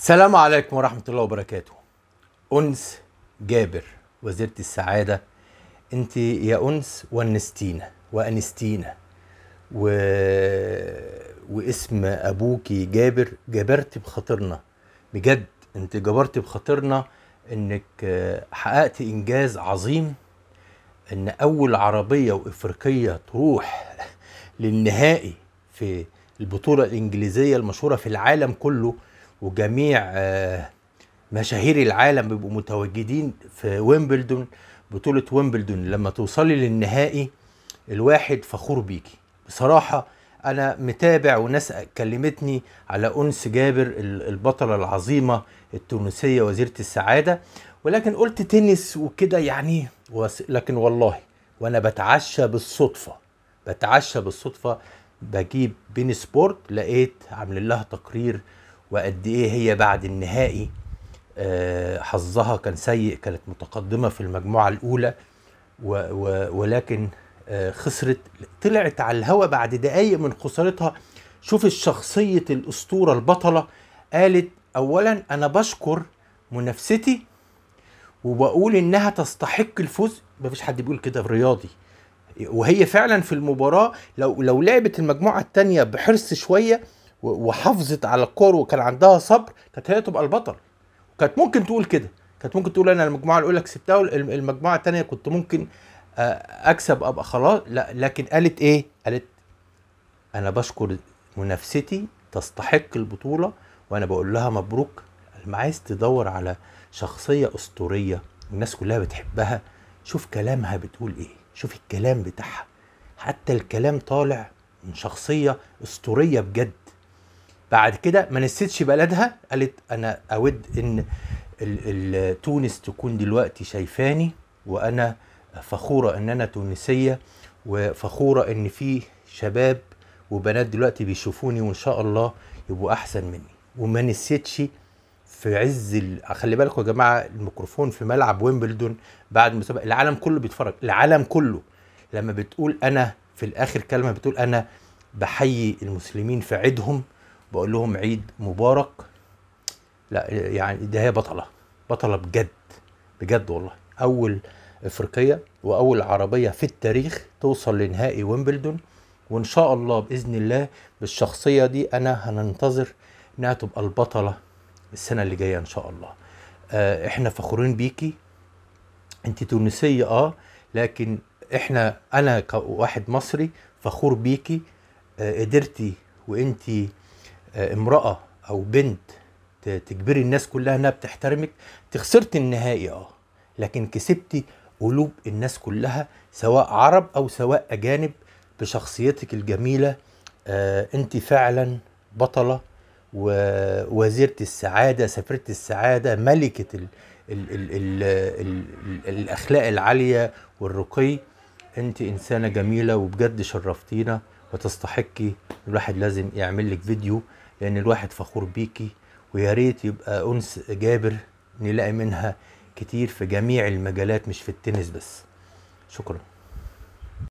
السلام عليكم ورحمة الله وبركاته أنس جابر وزيرة السعادة أنت يا أنس وأنستينا وأنستينا و... واسم أبوكي جابر جبرت بخاطرنا بجد أنت جبرت بخاطرنا أنك آه، حققت إنجاز عظيم أن أول عربية وإفريقية تروح للنهائي في البطولة الإنجليزية المشهورة في العالم كله وجميع آه، مشاهير العالم بيبقوا متواجدين في ويمبلدون بطولة ويمبلدون لما توصلي للنهائي الواحد فخور بيكي بصراحة أنا متابع وناس كلمتني على أنس جابر البطلة العظيمة التونسية وزيرة السعادة ولكن قلت تنس وكده يعني لكن والله وأنا بتعشى بالصدفة بتعشى بالصدفة بجيب بين سبورت لقيت عامل لها تقرير وقد ايه هي بعد النهائي آه، حظها كان سيء كانت متقدمه في المجموعه الاولى ولكن آه، خسرت طلعت على الهواء بعد دقايق من خسارتها شوف الشخصيه الاسطوره البطله قالت اولا انا بشكر منافستي وبقول انها تستحق الفوز مفيش حد بيقول كده في رياضي وهي فعلا في المباراه لو لو لعبت المجموعه الثانيه بحرص شويه وحافظت على الكور وكان عندها صبر كانت هي تبقى البطل كانت ممكن تقول كده كانت ممكن تقول انا المجموعه الاولى كسبتها المجموعه الثانيه كنت ممكن آه، اكسب ابقى خلاص لا لكن قالت ايه قالت انا بشكر منافستي تستحق البطوله وانا بقول لها مبروك لما عايز تدور على شخصيه اسطوريه الناس كلها بتحبها شوف كلامها بتقول ايه شوف الكلام بتاعها حتى الكلام طالع من شخصيه اسطوريه بجد بعد كده ما نسيتش بلدها قالت انا اود ان تونس تكون دلوقتي شايفاني وانا فخوره ان انا تونسيه وفخوره ان في شباب وبنات دلوقتي بيشوفوني وان شاء الله يبقوا احسن مني وما نسيتش في عز ال... خلي بالكم يا جماعه الميكروفون في ملعب ويمبلدون بعد المسابقه العالم كله بيتفرج العالم كله لما بتقول انا في الاخر كلمه بتقول انا بحيي المسلمين في عيدهم بقول لهم عيد مبارك لا يعني ده هي بطله بطله بجد بجد والله اول افريقيه واول عربيه في التاريخ توصل لنهائي ويمبلدون وان شاء الله باذن الله بالشخصيه دي انا هننتظر انها تبقى البطله السنه اللي جايه ان شاء الله آه احنا فخورين بيكي انت تونسيه اه لكن احنا انا كواحد مصري فخور بيكي آه قدرتي وانتي آه، امرأة أو بنت تجبري الناس كلها إنها بتحترمك تخسرت النهائي أه لكن كسبتي قلوب الناس كلها سواء عرب أو سواء أجانب بشخصيتك الجميلة آه، أنت فعلا بطلة ووزيرة السعادة سفيرة السعادة ملكة الـ الـ الـ الـ الـ الـ الأخلاق العالية والرقي أنت إنسانة جميلة وبجد شرفتينا وتستحقي الواحد لازم يعمل لك فيديو لان الواحد فخور بيكي ويا ريت يبقى انس جابر نلاقي منها كتير في جميع المجالات مش في التنس بس شكرا